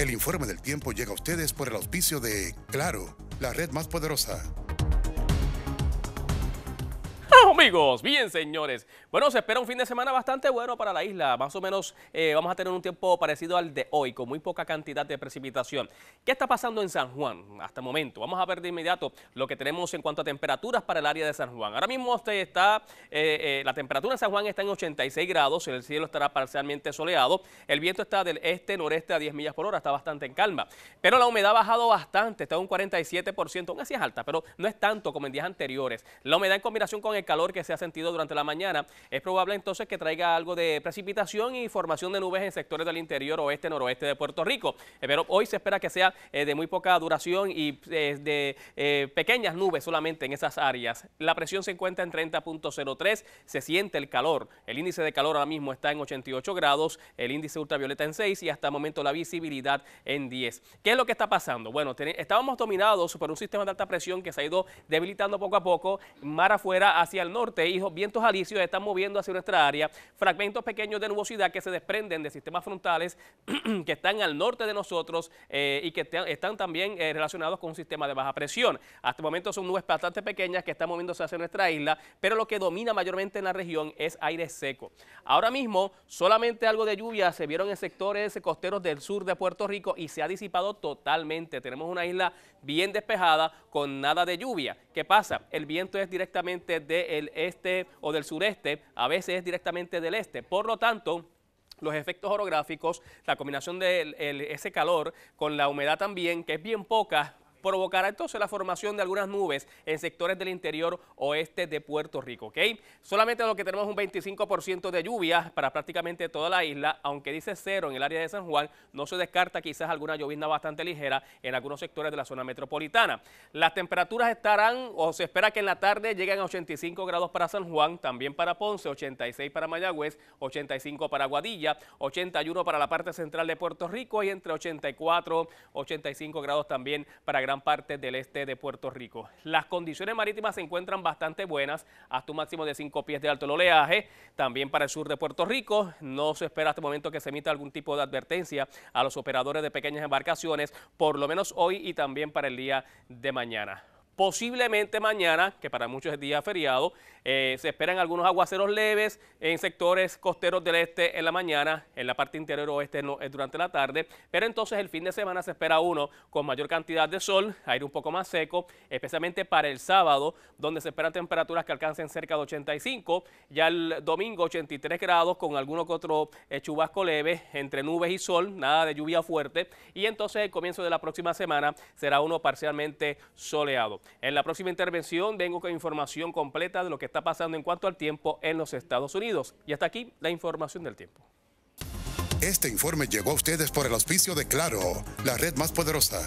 El informe del tiempo llega a ustedes por el auspicio de Claro, la red más poderosa amigos? Bien, señores. Bueno, se espera un fin de semana bastante bueno para la isla. Más o menos eh, vamos a tener un tiempo parecido al de hoy, con muy poca cantidad de precipitación. ¿Qué está pasando en San Juan hasta el momento? Vamos a ver de inmediato lo que tenemos en cuanto a temperaturas para el área de San Juan. Ahora mismo está, eh, eh, la temperatura en San Juan está en 86 grados, el cielo estará parcialmente soleado, el viento está del este-noreste a 10 millas por hora, está bastante en calma. Pero la humedad ha bajado bastante, está en un 47%, aún así es alta, pero no es tanto como en días anteriores. La humedad en combinación con el calor que se ha sentido durante la mañana. Es probable entonces que traiga algo de precipitación y formación de nubes en sectores del interior oeste, noroeste de Puerto Rico. Eh, pero hoy se espera que sea eh, de muy poca duración y eh, de pequeñas nubes solamente en esas áreas. La presión se encuentra en 30.03, se siente el calor. El índice de calor ahora mismo está en 88 grados, el índice ultravioleta en 6 y hasta el momento la visibilidad en 10. ¿Qué es lo que está pasando? Bueno, estábamos dominados por un sistema de alta presión que se ha ido debilitando poco a poco, mar afuera hacia el norte norte y vientos alicios están moviendo hacia nuestra área. Fragmentos pequeños de nubosidad que se desprenden de sistemas frontales que están al norte de nosotros eh, y que están también eh, relacionados con un sistema de baja presión. Hasta el momento son nubes bastante pequeñas que están moviéndose hacia nuestra isla, pero lo que domina mayormente en la región es aire seco. Ahora mismo solamente algo de lluvia se vieron en sectores costeros del sur de Puerto Rico y se ha disipado totalmente. Tenemos una isla bien despejada con nada de lluvia. ¿Qué pasa? El viento es directamente del este o del sureste, a veces es directamente del este. Por lo tanto, los efectos orográficos, la combinación de ese calor con la humedad también, que es bien poca, provocará entonces la formación de algunas nubes en sectores del interior oeste de Puerto Rico. ¿ok? Solamente lo que tenemos un 25% de lluvia para prácticamente toda la isla, aunque dice cero en el área de San Juan, no se descarta quizás alguna llovizna bastante ligera en algunos sectores de la zona metropolitana. Las temperaturas estarán o se espera que en la tarde lleguen a 85 grados para San Juan, también para Ponce, 86 para Mayagüez, 85 para Guadilla, 81 para la parte central de Puerto Rico y entre 84, 85 grados también para Gran gran parte del este de Puerto Rico. Las condiciones marítimas se encuentran bastante buenas, hasta un máximo de 5 pies de alto el oleaje. También para el sur de Puerto Rico no se espera hasta el momento que se emita algún tipo de advertencia a los operadores de pequeñas embarcaciones, por lo menos hoy y también para el día de mañana. Posiblemente mañana, que para muchos es día feriado, eh, se esperan algunos aguaceros leves en sectores costeros del este en la mañana, en la parte interior oeste no, es eh, durante la tarde, pero entonces el fin de semana se espera uno con mayor cantidad de sol, aire un poco más seco, especialmente para el sábado, donde se esperan temperaturas que alcancen cerca de 85, ya el domingo 83 grados con alguno que otro eh, chubasco leve entre nubes y sol, nada de lluvia fuerte, y entonces el comienzo de la próxima semana será uno parcialmente soleado. En la próxima intervención vengo con información completa de lo que está pasando en cuanto al tiempo en los Estados Unidos. Y hasta aquí la información del tiempo. Este informe llegó a ustedes por el auspicio de Claro, la red más poderosa.